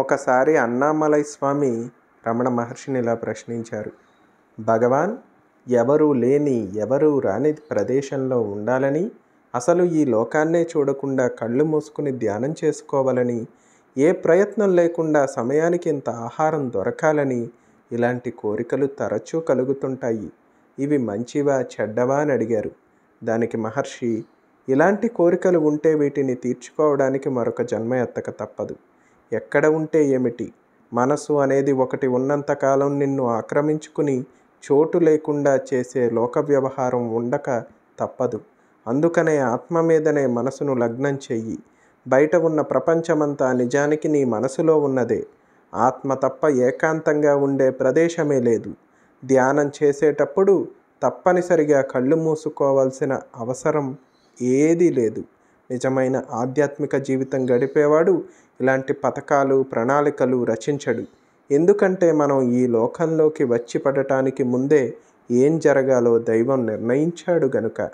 ఒకసారి అన్నామలై స్వామి రమణ మహర్షిని ఇలా ప్రశ్నించారు భగవాన్ ఎవరూ లేని ఎవరూ రాని ప్రదేశంలో ఉండాలని అసలు ఈ లోకాన్నే చూడకుండా కళ్ళు మూసుకుని ధ్యానం చేసుకోవాలని ఏ ప్రయత్నం లేకుండా సమయానికి ఇంత ఆహారం దొరకాలని ఇలాంటి కోరికలు తరచూ కలుగుతుంటాయి ఇవి మంచివా చెడ్డవా అని అడిగారు దానికి మహర్షి ఇలాంటి కోరికలు ఉంటే వీటిని తీర్చుకోవడానికి మరొక జన్మ ఎత్తక తప్పదు ఎక్కడ ఉంటే ఏమిటి మనసు అనేది ఒకటి ఉన్నంతకాలం నిన్ను ఆక్రమించుకుని చోటు లేకుండా చేసే లోక వ్యవహారం ఉండక తప్పదు అందుకనే ఆత్మ మీదనే మనసును లగ్నం చెయ్యి బయట ఉన్న ప్రపంచమంతా నిజానికి నీ మనసులో ఉన్నదే ఆత్మ తప్ప ఏకాంతంగా ఉండే ప్రదేశమే లేదు ధ్యానం చేసేటప్పుడు తప్పనిసరిగా కళ్ళు మూసుకోవాల్సిన అవసరం ఏదీ లేదు నిజమైన ఆధ్యాత్మిక జీవితం గడిపేవాడు ఇలాంటి పథకాలు ప్రణాళికలు రచించడు ఎందుకంటే మనం ఈ లోకంలోకి వచ్చి పడటానికి ముందే ఏం జరగాలో దైవం నిర్ణయించాడు గనుక